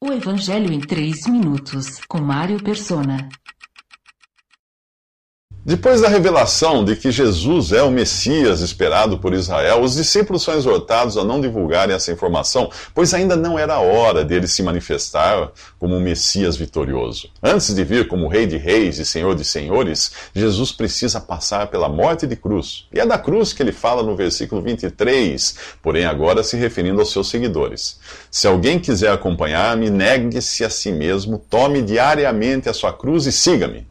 O Evangelho em 3 minutos, com Mário Persona. Depois da revelação de que Jesus é o Messias esperado por Israel, os discípulos são exortados a não divulgarem essa informação, pois ainda não era a hora dele se manifestar como o Messias vitorioso. Antes de vir como Rei de Reis e Senhor de Senhores, Jesus precisa passar pela morte de cruz. E é da cruz que ele fala no versículo 23, porém agora se referindo aos seus seguidores. Se alguém quiser acompanhar-me, negue-se a si mesmo, tome diariamente a sua cruz e siga-me.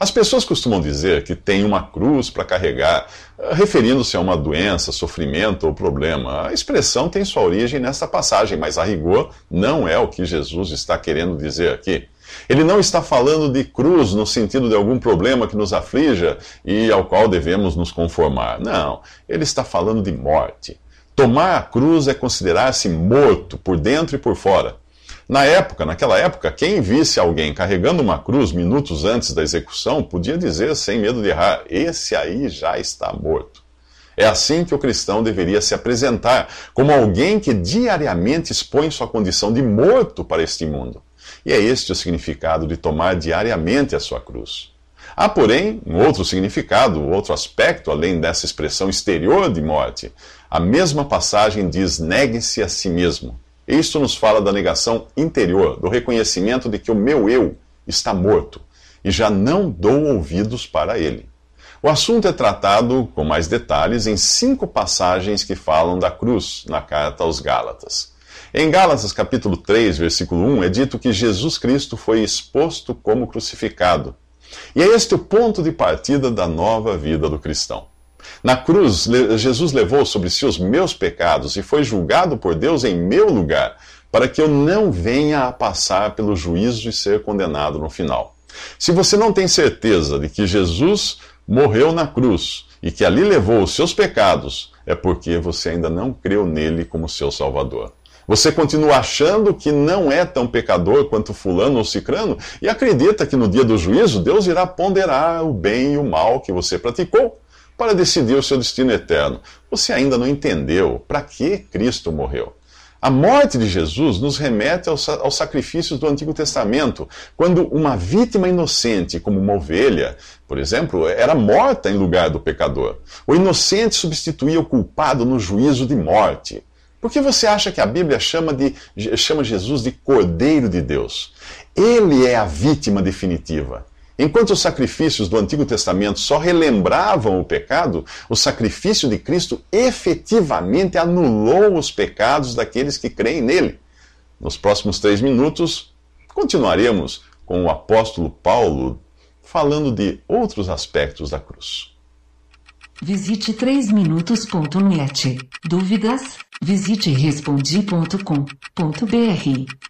As pessoas costumam dizer que tem uma cruz para carregar, eh, referindo-se a uma doença, sofrimento ou problema. A expressão tem sua origem nesta passagem, mas a rigor não é o que Jesus está querendo dizer aqui. Ele não está falando de cruz no sentido de algum problema que nos aflija e ao qual devemos nos conformar. Não, ele está falando de morte. Tomar a cruz é considerar-se morto por dentro e por fora. Na época, naquela época, quem visse alguém carregando uma cruz minutos antes da execução podia dizer, sem medo de errar, esse aí já está morto. É assim que o cristão deveria se apresentar, como alguém que diariamente expõe sua condição de morto para este mundo. E é este o significado de tomar diariamente a sua cruz. Há, porém, um outro significado, outro aspecto, além dessa expressão exterior de morte. A mesma passagem diz: negue-se a si mesmo. Isso nos fala da negação interior, do reconhecimento de que o meu eu está morto e já não dou ouvidos para ele. O assunto é tratado com mais detalhes em cinco passagens que falam da cruz na carta aos Gálatas. Em Gálatas capítulo 3, versículo 1, é dito que Jesus Cristo foi exposto como crucificado. E é este o ponto de partida da nova vida do cristão. Na cruz, Jesus levou sobre si os meus pecados e foi julgado por Deus em meu lugar, para que eu não venha a passar pelo juízo e ser condenado no final. Se você não tem certeza de que Jesus morreu na cruz e que ali levou os seus pecados, é porque você ainda não creu nele como seu Salvador. Você continua achando que não é tão pecador quanto fulano ou cicrano e acredita que no dia do juízo Deus irá ponderar o bem e o mal que você praticou para decidir o seu destino eterno. Você ainda não entendeu para que Cristo morreu. A morte de Jesus nos remete aos, aos, sacrifícios do Antigo Testamento, quando uma vítima inocente, como uma ovelha, por exemplo, era morta em lugar do pecador. O inocente substituía o culpado no juízo de morte. Por que você acha que a Bíblia chama, de, chama Jesus de Cordeiro de Deus? Ele é a vítima definitiva. Enquanto os sacrifícios do Antigo Testamento só relembravam o pecado, o sacrifício de Cristo efetivamente anulou os pecados daqueles que creem nele. Nos próximos três minutos, continuaremos com o apóstolo Paulo falando de outros aspectos da cruz. Visite 3minutos.net. Dúvidas? Visite respondi.com.br.